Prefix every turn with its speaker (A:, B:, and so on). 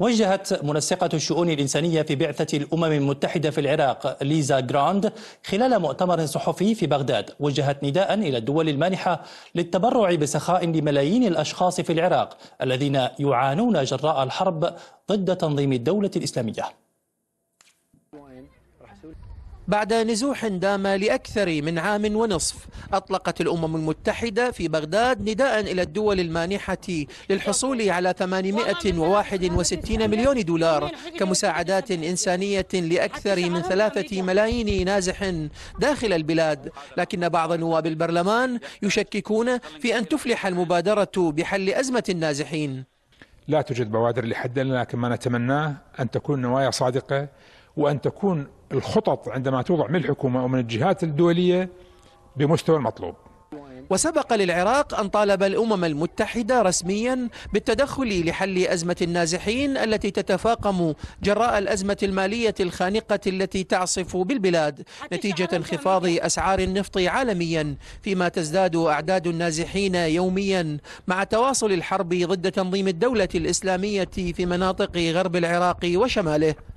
A: وجهت منسقة الشؤون الإنسانية في بعثة الأمم المتحدة في العراق ليزا جراند خلال مؤتمر صحفي في بغداد وجهت نداء إلى الدول المانحة للتبرع بسخاء لملايين الأشخاص في العراق الذين يعانون جراء الحرب ضد تنظيم الدولة الإسلامية
B: بعد نزوح دام لأكثر من عام ونصف أطلقت الأمم المتحدة في بغداد نداء إلى الدول المانحة للحصول على 861 مليون دولار كمساعدات إنسانية لأكثر من ثلاثة ملايين نازح داخل البلاد لكن بعض نواب البرلمان يشككون في أن تفلح المبادرة بحل أزمة النازحين
C: لا توجد بوادر لحد لكن ما نتمناه أن تكون نوايا صادقة وأن تكون الخطط عندما توضع من الحكومة ومن الجهات الدولية بمستوى المطلوب وسبق
B: للعراق أن طالب الأمم المتحدة رسميا بالتدخل لحل أزمة النازحين التي تتفاقم جراء الأزمة المالية الخانقة التي تعصف بالبلاد نتيجة انخفاض أسعار النفط عالميا فيما تزداد أعداد النازحين يوميا مع تواصل الحرب ضد تنظيم الدولة الإسلامية في مناطق غرب العراق وشماله